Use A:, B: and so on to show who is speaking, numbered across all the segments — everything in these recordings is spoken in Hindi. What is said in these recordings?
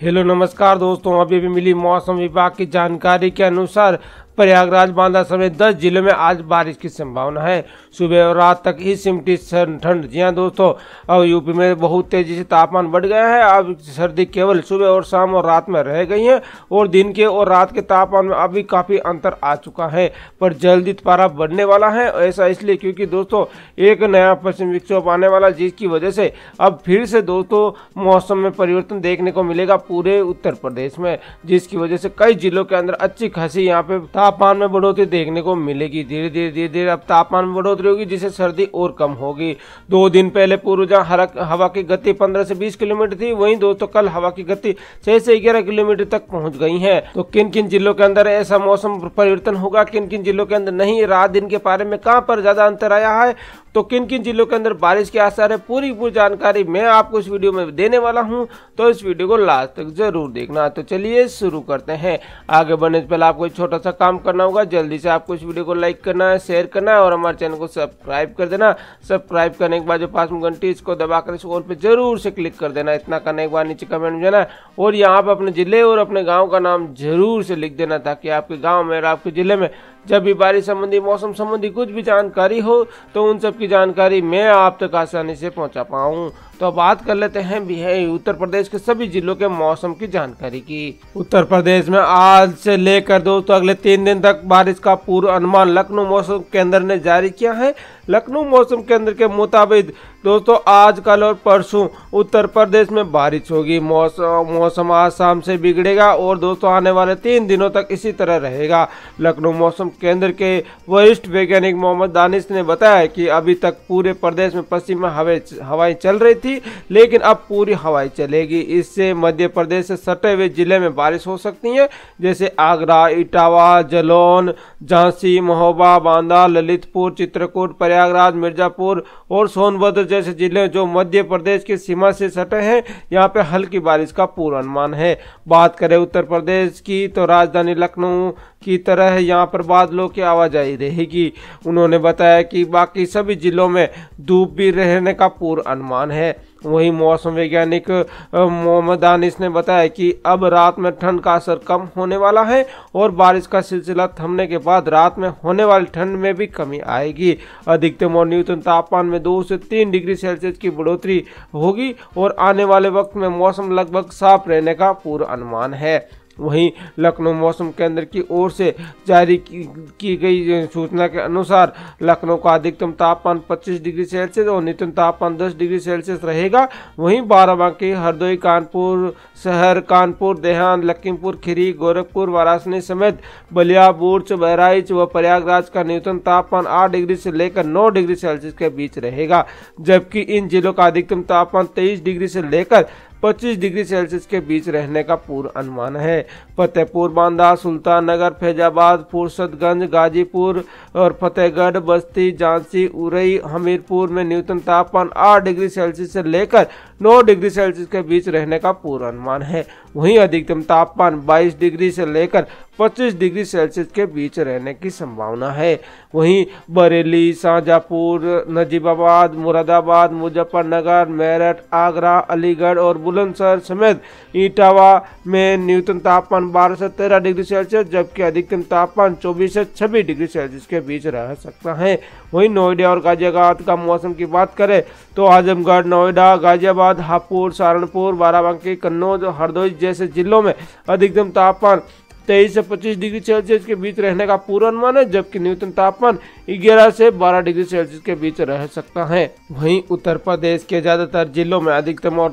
A: हेलो नमस्कार दोस्तों अभी भी मिली मौसम विभाग की जानकारी के अनुसार प्रयागराज बांदा समेत दस जिलों में आज बारिश की संभावना है सुबह और रात तक ही सिमटी ठंड जी हाँ दोस्तों अब यूपी में बहुत तेजी से तापमान बढ़ गया है अब सर्दी केवल सुबह और शाम और रात में रह गई है और दिन के और रात के तापमान में अभी काफ़ी अंतर आ चुका है पर जल्दी पारा बढ़ने वाला है ऐसा इसलिए क्योंकि दोस्तों एक नया पश्चिम विक्षोभ आने वाला जिसकी वजह से अब फिर से दोस्तों मौसम में परिवर्तन देखने को मिलेगा पूरे उत्तर प्रदेश में जिसकी वजह से कई जिलों के अंदर अच्छी खासी यहाँ पे तापमान में बढ़ोतरी देखने को मिलेगी धीरे धीरे धीरे धीरे अब तापमान में बढ़ोतरी होगी जिससे सर्दी और कम होगी दो दिन पहले पूर्व जहाँ हवा की गति पंद्रह से बीस किलोमीटर थी वहीं दोस्तों कल हवा की गति छह से ग्यारह किलोमीटर तक पहुँच गई है तो किन किन जिलों के अंदर ऐसा मौसम परिवर्तन होगा किन किन जिलों के अंदर नहीं रात दिन के बारे में कहाँ पर ज्यादा अंतर आया है तो किन किन जिलों के अंदर बारिश के आसार है पूरी पूरी जानकारी मैं आपको इस वीडियो में देने वाला हूँ तो इस वीडियो को लास्ट तक जरूर देखना तो चलिए शुरू करते हैं आगे बढ़ने से पहले आपको एक छोटा सा काम करना होगा जल्दी से आपको इस वीडियो को लाइक करना है शेयर करना है और हमारे चैनल को सब्सक्राइब कर देना सब्सक्राइब करने के बाद जो पास में घंटी इसको दबाकर इस और पर जरूर से क्लिक कर देना इतना करने के बाद नीचे कमेंट में जाना और यहाँ पर अपने ज़िले और अपने गाँव का नाम जरूर से लिख देना ताकि आपके गाँव में और आपके ज़िले में जब भी बारिश संबंधी मौसम संबंधी कुछ भी जानकारी हो तो उन सब की जानकारी मैं आप तक आसानी से पहुंचा पाऊँ तो बात कर लेते हैं है उत्तर प्रदेश के सभी जिलों के मौसम की जानकारी की उत्तर प्रदेश में आज से लेकर दोस्तों अगले तीन दिन तक बारिश का पूर्व अनुमान लखनऊ मौसम केंद्र ने जारी किया है लखनऊ मौसम केंद्र के मुताबिक दोस्तों आज कल और परसों उत्तर प्रदेश में बारिश होगी मौसम मौसम आज शाम से बिगड़ेगा और दोस्तों आने वाले तीन दिनों तक इसी तरह रहेगा लखनऊ मौसम केंद्र के वरिष्ठ वैज्ञानिक मोहम्मद दानिश ने बताया कि अभी तक पूरे प्रदेश में पश्चिम में हवा हवाएं चल रही थी लेकिन अब पूरी हवाएं चलेगी इससे मध्य प्रदेश से सटे हुए जिले में बारिश हो सकती है जैसे आगरा इटावा जलौन झांसी महोबा बांदा ललितपुर चित्रकूट पर्या प्रयागराज मिर्जापुर और सोनभद्र जैसे जिले जो मध्य प्रदेश की सीमा से सटे हैं यहाँ पे हल्की बारिश का पूर्वानुमान है बात करें उत्तर प्रदेश की तो राजधानी लखनऊ की तरह यहाँ पर बादलों की आवाजाही रहेगी उन्होंने बताया कि बाकी सभी जिलों में धूप भी रहने का पूर्व अनुमान है वहीं मौसम वैज्ञानिक मोहम्मद दानिश ने बताया कि अब रात में ठंड का असर कम होने वाला है और बारिश का सिलसिला थमने के बाद रात में होने वाली ठंड में भी कमी आएगी अधिकतम और न्यूनतम तापमान में दो से तीन डिग्री सेल्सियस की बढ़ोतरी होगी और आने वाले वक्त में मौसम लगभग साफ रहने का पूर्व अनुमान है वहीं लखनऊ मौसम केंद्र की ओर से जारी की, गई सूचना के अनुसार लखनऊ का अधिकतम तापमान 25 डिग्री सेल्सियस और न्यूनतम तापमान 10 डिग्री सेल्सियस रहेगा वहीं बाराबंकी हरदोई कानपुर शहर कानपुर देहान लखीमपुर खीरी गोरखपुर वाराणसी समेत बलिया बुर्ज बहराइच व प्रयागराज का न्यूनतम तापमान आठ डिग्री से लेकर नौ डिग्री सेल्सियस के बीच रहेगा जबकि इन जिलों का अधिकतम तापमान तेईस डिग्री से लेकर 25 डिग्री सेल्सियस के बीच रहने का पूर्व अनुमान है फतेहपुर बांदा सुल्तान नगर फैजाबाद फुर्सतगंज गाजीपुर और फतेहगढ़ बस्ती झांसी उरई हमीरपुर में न्यूनतम तापमान आठ डिग्री सेल्सियस से लेकर नौ डिग्री सेल्सियस के बीच रहने का पूर्व अनुमान है वहीं अधिकतम तापमान बाईस डिग्री से लेकर 25 डिग्री सेल्सियस के बीच रहने की संभावना है वहीं बरेली शाहजहाँपुर नजीबाबाद मुरादाबाद मुजफ्फरनगर मेरठ आगरा अलीगढ़ और बुलंदशहर समेत इटावा में न्यूनतम तापमान 12 से 13 डिग्री सेल्सियस जबकि अधिकतम तापमान 24 से 26 डिग्री सेल्सियस के बीच रह सकता है वहीं नोएडा और गाजियाबाद का मौसम की बात करें तो आजमगढ़ नोएडा गाजियाबाद हापुड़ सहारनपुर बाराबंकी कन्नौज हरदोई जैसे जिलों में अधिकतम तापमान तेईस से पच्चीस डिग्री सेल्सियस के बीच रहने का पूर्वानुमान है जबकि न्यूनतम तापमान ग्यारह से 12 डिग्री सेल्सियस के बीच रह सकता है वहीं उत्तर प्रदेश के ज़्यादातर जिलों में अधिकतम और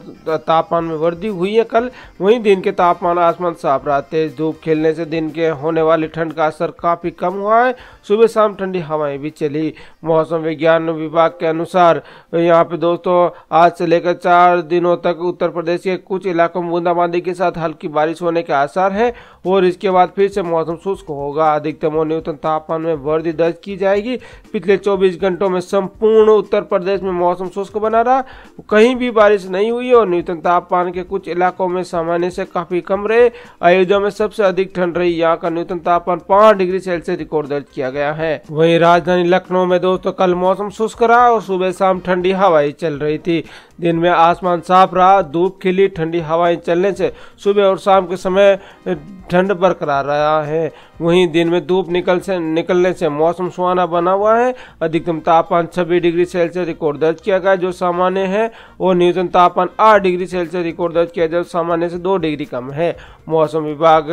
A: तापमान में वृद्धि हुई है कल वहीं दिन के तापमान आसमान साफ रहा तेज धूप खेलने से दिन के होने वाली ठंड का असर काफ़ी कम हुआ है सुबह शाम ठंडी हवाएं भी चली मौसम विज्ञान विभाग के अनुसार यहाँ पे दोस्तों आज से लेकर चार दिनों तक उत्तर प्रदेश के कुछ इलाकों में बूंदाबांदी के साथ हल्की बारिश होने के आसार है और इसके बाद फिर से मौसम शुष्क होगा अधिकतम और न्यूनतम तापमान में वृद्धि दर्ज की जाएगी रहेगी पिछले 24 घंटों में संपूर्ण उत्तर प्रदेश में मौसम शुष्क बना रहा कहीं भी बारिश नहीं हुई और न्यूनतम तापमान के कुछ इलाकों में सामान्य से काफ़ी कम रहे अयोध्या में सबसे अधिक ठंड रही यहाँ का न्यूनतम तापमान पांच डिग्री सेल्सियस रिकॉर्ड दर्ज किया गया है वही राजधानी लखनऊ में दोस्तों कल मौसम शुष्क रहा और सुबह शाम ठंडी हवाएं चल रही थी दिन में आसमान साफ रहा धूप खिली ठंडी हवाएं चलने से सुबह और शाम के समय ठंड बरकरार रहा है वहीं दिन में धूप निकल से निकलने से मौसम सुहाना बना हुआ है अधिकतम तापमान छब्बीस डिग्री सेल्सियस रिकॉर्ड दर्ज किया गया जो सामान्य है और न्यूनतम तापमान आठ डिग्री सेल्सियस रिकॉर्ड दर्ज किया जो सामान्य से दो डिग्री कम है मौसम विभाग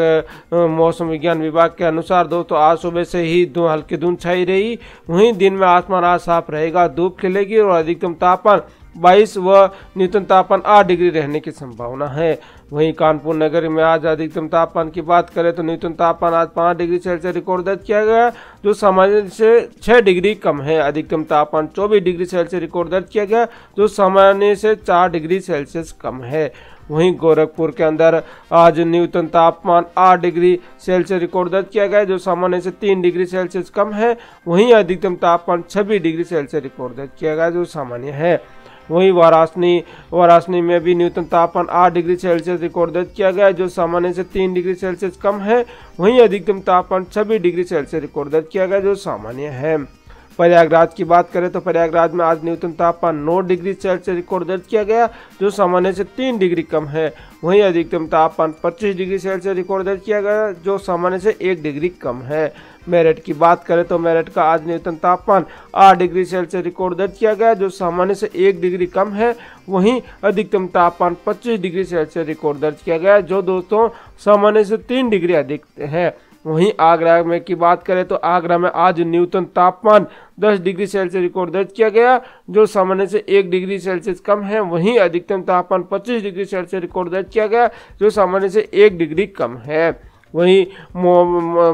A: मौसम विज्ञान विभाग के अनुसार दोस्तों आज सुबह से ही दो हल्की धुंध छाई रही वहीं दिन में आसमान आज साफ रहेगा धूप खिलेगी और अधिकतम तापमान 22 व न्यूनतम तापमान 8 डिग्री रहने की संभावना है वहीं कानपुर नगर में आज अधिकतम तापमान की बात करें तो न्यूनतम तापमान आज पाँच डिग्री सेल्सियस रिकॉर्ड दर्ज किया गया जो सामान्य से छः डिग्री कम है अधिकतम तापमान चौबीस डिग्री सेल्सियस रिकॉर्ड दर्ज किया गया जो सामान्य से चार डिग्री सेल्सियस कम है वहीं गोरखपुर के अंदर आज न्यूनतम तापमान 8 डिग्री सेल्सियस रिकॉर्ड दर्ज किया गया जो सामान्य से 3 डिग्री सेल्सियस कम है वहीं अधिकतम तापमान 26 डिग्री सेल्सियस रिकॉर्ड दर्ज किया गया जो सामान्य है वहीं वाराणसी वाराणसी में भी न्यूनतम तापमान आठ डिग्री सेल्सियस रिकॉर्ड दर्ज किया गया जो सामान्य से तीन डिग्री सेल्सियस कम है वहीं अधिकतम तापमान छब्बीस डिग्री सेल्सियस रिकॉर्ड दर्ज किया गया जो सामान्य है प्रयागराज की बात करें तो प्रयागराज में आज न्यूनतम तापमान नौ डिग्री सेल्सियस रिकॉर्ड दर्ज किया गया जो सामान्य से तीन डिग्री कम है वहीं अधिकतम तापमान पच्चीस डिग्री सेल्सियस रिकॉर्ड दर्ज किया गया जो सामान्य से एक डिग्री कम है मेरठ की बात करें तो मेरठ का आज न्यूनतम तापमान आठ डिग्री सेल्सियस रिकॉर्ड दर्ज किया गया जो सामान्य से एक डिग्री कम है वहीं अधिकतम तापमान 25 डिग्री सेल्सियस रिकॉर्ड दर्ज किया गया जो दोस्तों सामान्य से तीन डिग्री अधिक है वहीं आगरा में की बात करें तो आगरा में आज न्यूनतम तापमान 10 डिग्री सेल्सियस रिकॉर्ड दर्ज किया गया जो सामान्य से एक डिग्री सेल्सियस कम है वहीं अधिकतम तापमान 25 डिग्री सेल्सियस रिकॉर्ड दर्ज किया गया जो सामान्य से एक डिग्री कम है वहीं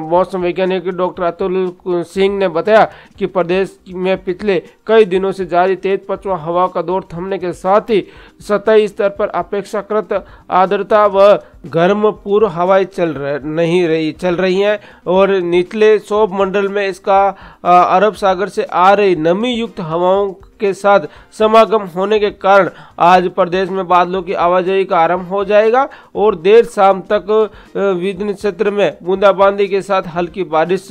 A: मौसम वैज्ञानिक डॉक्टर अतुल सिंह ने बताया कि प्रदेश में पिछले कई दिनों से जारी तेज पछुआ हवा का दौर थमने के साथ ही सतही स्तर पर अपेक्षाकृत आर्द्रता व गर्म पूर्व हवाएं चल रह, नहीं रही चल रही हैं और निचले शोभ मंडल में इसका अरब सागर से आ रही नमी युक्त हवाओं के साथ समागम होने के कारण आज प्रदेश में बादलों की आवाजाही का आरंभ हो जाएगा और देर शाम तक विभिन्न क्षेत्र में बूंदाबांदी के साथ हल्की बारिश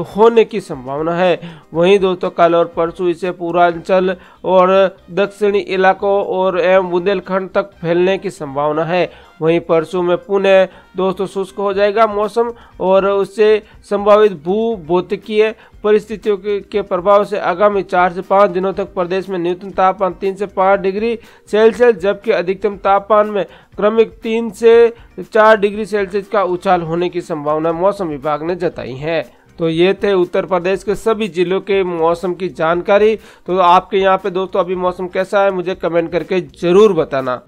A: होने की संभावना है वहीं दोस्तों कल और परसों इसे पूर्वांचल और दक्षिणी इलाकों और एवं बुंदेलखंड तक फैलने की संभावना है वहीं परसों में पुणे दोस्तों शुष्क हो जाएगा मौसम और उससे संभावित भू भौतिकीय परिस्थितियों के प्रभाव से आगामी चार से पाँच दिनों तक प्रदेश में न्यूनतम तापमान तीन से पाँच डिग्री सेल्सियस जबकि अधिकतम तापमान में क्रमिक तीन से चार डिग्री सेल्सियस का उछाल होने की संभावना मौसम विभाग ने जताई है तो ये थे उत्तर प्रदेश के सभी ज़िलों के मौसम की जानकारी तो आपके यहाँ पे दोस्तों अभी मौसम कैसा है मुझे कमेंट करके ज़रूर बताना